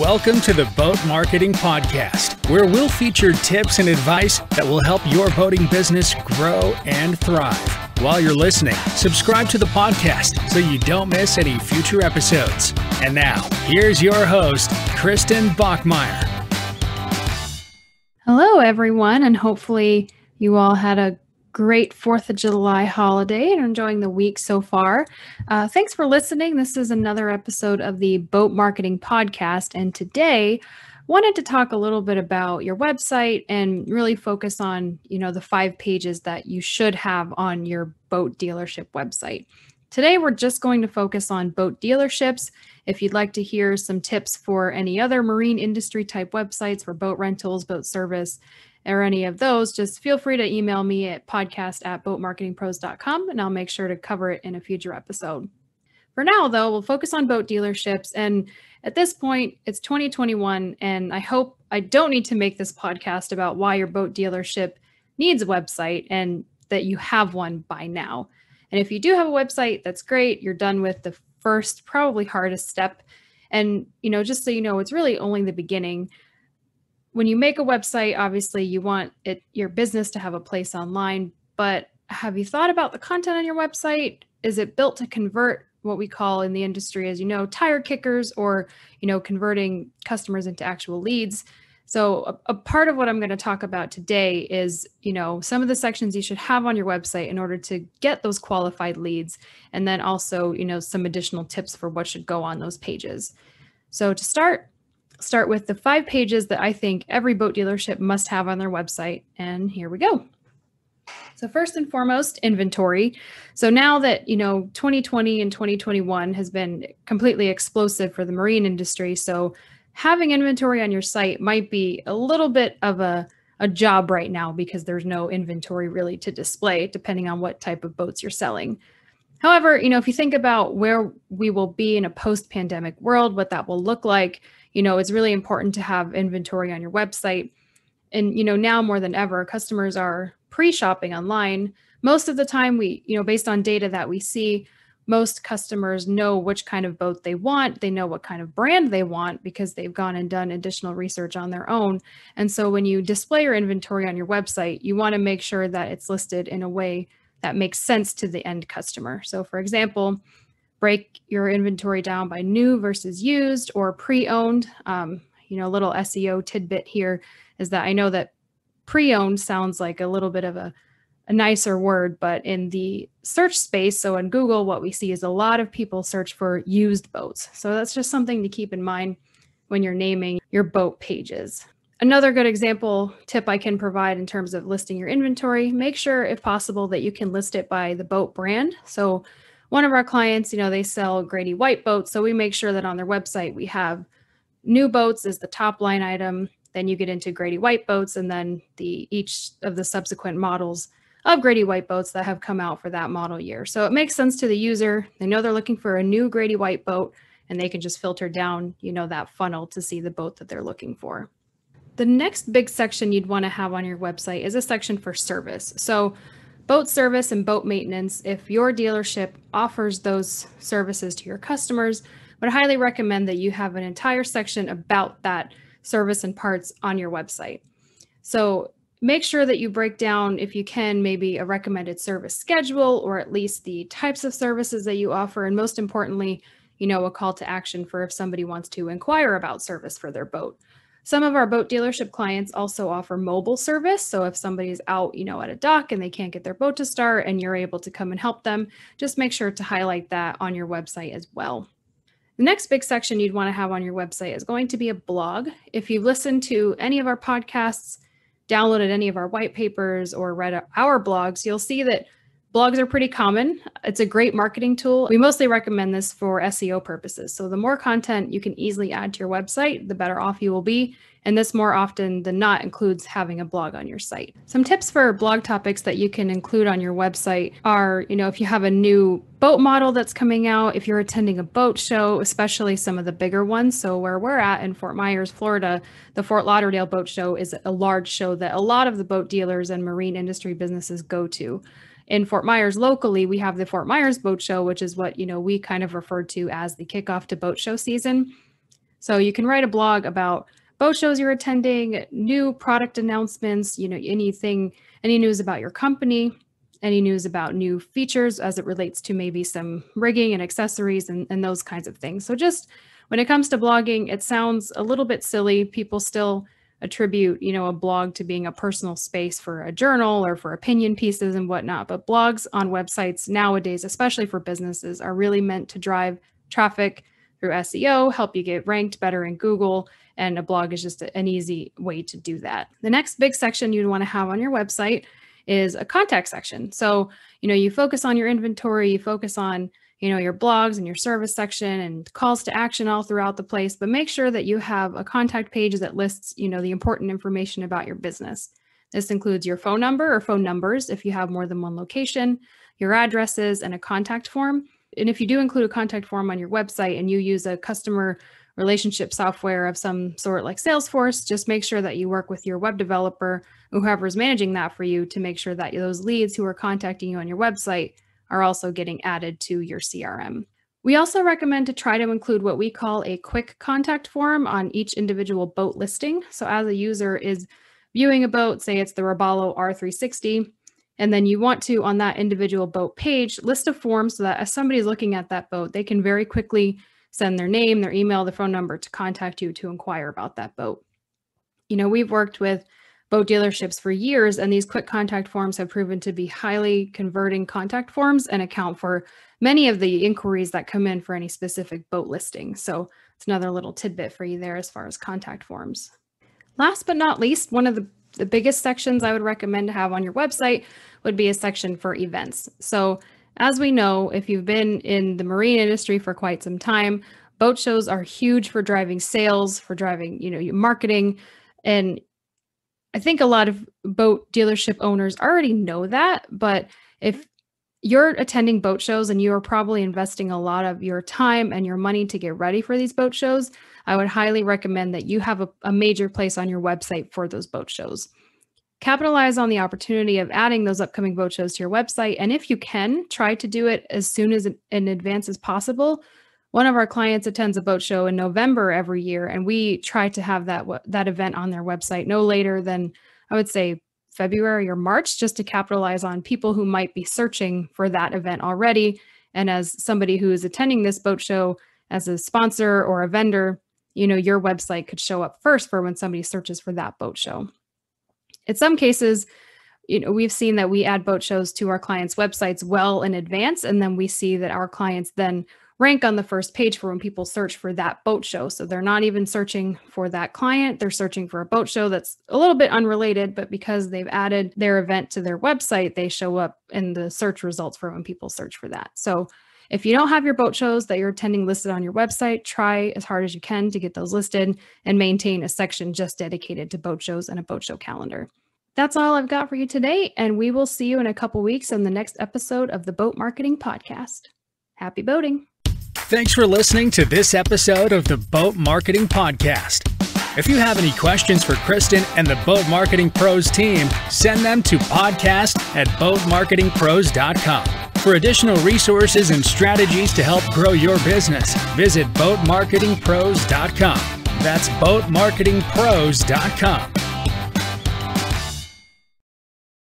Welcome to the Boat Marketing Podcast, where we'll feature tips and advice that will help your boating business grow and thrive. While you're listening, subscribe to the podcast so you don't miss any future episodes. And now, here's your host, Kristen Bachmeyer. Hello, everyone, and hopefully you all had a great 4th of July holiday and enjoying the week so far. Uh, thanks for listening. This is another episode of the Boat Marketing Podcast. And today, wanted to talk a little bit about your website and really focus on you know the five pages that you should have on your boat dealership website today we're just going to focus on boat dealerships if you'd like to hear some tips for any other marine industry type websites for boat rentals, boat service, or any of those, just feel free to email me at podcast at boatmarketingpros.com and I'll make sure to cover it in a future episode. For now, though, we'll focus on boat dealerships. And at this point, it's 2021, and I hope I don't need to make this podcast about why your boat dealership needs a website and that you have one by now. And if you do have a website, that's great. You're done with the first, probably hardest step. And, you know, just so you know, it's really only the beginning. When you make a website, obviously you want it your business to have a place online, but have you thought about the content on your website? Is it built to convert what we call in the industry as you know tire kickers or, you know, converting customers into actual leads? So a, a part of what I'm going to talk about today is, you know, some of the sections you should have on your website in order to get those qualified leads and then also, you know, some additional tips for what should go on those pages. So to start, start with the five pages that I think every boat dealership must have on their website. And here we go. So first and foremost, inventory. So now that, you know, 2020 and 2021 has been completely explosive for the marine industry, so having inventory on your site might be a little bit of a, a job right now because there's no inventory really to display, depending on what type of boats you're selling. However, you know, if you think about where we will be in a post-pandemic world, what that will look like, you know, it's really important to have inventory on your website. And you know, now more than ever, customers are pre-shopping online. Most of the time we, you know, based on data that we see, most customers know which kind of boat they want. They know what kind of brand they want because they've gone and done additional research on their own. And so when you display your inventory on your website, you want to make sure that it's listed in a way that makes sense to the end customer. So, for example, break your inventory down by new versus used or pre owned. Um, you know, a little SEO tidbit here is that I know that pre owned sounds like a little bit of a a nicer word, but in the search space, so in Google, what we see is a lot of people search for used boats. So that's just something to keep in mind when you're naming your boat pages. Another good example tip I can provide in terms of listing your inventory, make sure if possible that you can list it by the boat brand. So one of our clients, you know, they sell Grady White boats, so we make sure that on their website we have new boats is the top line item, then you get into Grady White boats and then the each of the subsequent models of Grady White boats that have come out for that model year. So it makes sense to the user. They know they're looking for a new Grady White boat and they can just filter down, you know, that funnel to see the boat that they're looking for. The next big section you'd want to have on your website is a section for service. So boat service and boat maintenance, if your dealership offers those services to your customers, but I highly recommend that you have an entire section about that service and parts on your website. So make sure that you break down, if you can, maybe a recommended service schedule or at least the types of services that you offer. And most importantly, you know, a call to action for if somebody wants to inquire about service for their boat. Some of our boat dealership clients also offer mobile service. So if somebody's out, you know, at a dock and they can't get their boat to start and you're able to come and help them, just make sure to highlight that on your website as well. The next big section you'd want to have on your website is going to be a blog. If you've listened to any of our podcasts, downloaded any of our white papers or read our blogs, you'll see that Blogs are pretty common. It's a great marketing tool. We mostly recommend this for SEO purposes. So, the more content you can easily add to your website, the better off you will be. And this more often than not includes having a blog on your site. Some tips for blog topics that you can include on your website are, you know, if you have a new boat model that's coming out, if you're attending a boat show, especially some of the bigger ones. So, where we're at in Fort Myers, Florida, the Fort Lauderdale Boat Show is a large show that a lot of the boat dealers and marine industry businesses go to in Fort Myers locally, we have the Fort Myers Boat Show, which is what, you know, we kind of refer to as the kickoff to boat show season. So you can write a blog about boat shows you're attending, new product announcements, you know, anything, any news about your company, any news about new features as it relates to maybe some rigging and accessories and, and those kinds of things. So just when it comes to blogging, it sounds a little bit silly. People still attribute, you know, a blog to being a personal space for a journal or for opinion pieces and whatnot. But blogs on websites nowadays, especially for businesses, are really meant to drive traffic through SEO, help you get ranked better in Google, and a blog is just an easy way to do that. The next big section you'd want to have on your website is a contact section. So, you know, you focus on your inventory, you focus on you know your blogs and your service section and calls to action all throughout the place but make sure that you have a contact page that lists you know the important information about your business this includes your phone number or phone numbers if you have more than one location your addresses and a contact form and if you do include a contact form on your website and you use a customer relationship software of some sort like Salesforce, just make sure that you work with your web developer, whoever is managing that for you, to make sure that those leads who are contacting you on your website are also getting added to your CRM. We also recommend to try to include what we call a quick contact form on each individual boat listing. So, as a user is viewing a boat, say it's the Robalo R360, and then you want to, on that individual boat page, list a form so that as somebody's looking at that boat, they can very quickly send their name, their email, the phone number to contact you to inquire about that boat. You know, we've worked with boat dealerships for years, and these quick contact forms have proven to be highly converting contact forms and account for many of the inquiries that come in for any specific boat listing. So it's another little tidbit for you there as far as contact forms. Last but not least, one of the, the biggest sections I would recommend to have on your website would be a section for events. So as we know, if you've been in the marine industry for quite some time, boat shows are huge for driving sales, for driving, you know, marketing, and I think a lot of boat dealership owners already know that, but if you're attending boat shows and you are probably investing a lot of your time and your money to get ready for these boat shows, I would highly recommend that you have a, a major place on your website for those boat shows. Capitalize on the opportunity of adding those upcoming boat shows to your website. And if you can, try to do it as soon as in advance as possible one of our clients attends a boat show in November every year, and we try to have that that event on their website no later than I would say February or March, just to capitalize on people who might be searching for that event already. And as somebody who is attending this boat show as a sponsor or a vendor, you know your website could show up first for when somebody searches for that boat show. In some cases, you know we've seen that we add boat shows to our clients' websites well in advance, and then we see that our clients then rank on the first page for when people search for that boat show. So they're not even searching for that client. They're searching for a boat show that's a little bit unrelated, but because they've added their event to their website, they show up in the search results for when people search for that. So if you don't have your boat shows that you're attending listed on your website, try as hard as you can to get those listed and maintain a section just dedicated to boat shows and a boat show calendar. That's all I've got for you today, and we will see you in a couple weeks on the next episode of the Boat Marketing Podcast. Happy boating! Thanks for listening to this episode of the Boat Marketing Podcast. If you have any questions for Kristen and the Boat Marketing Pros team, send them to podcast at boatmarketingpros.com. For additional resources and strategies to help grow your business, visit boatmarketingpros.com. That's boatmarketingpros.com.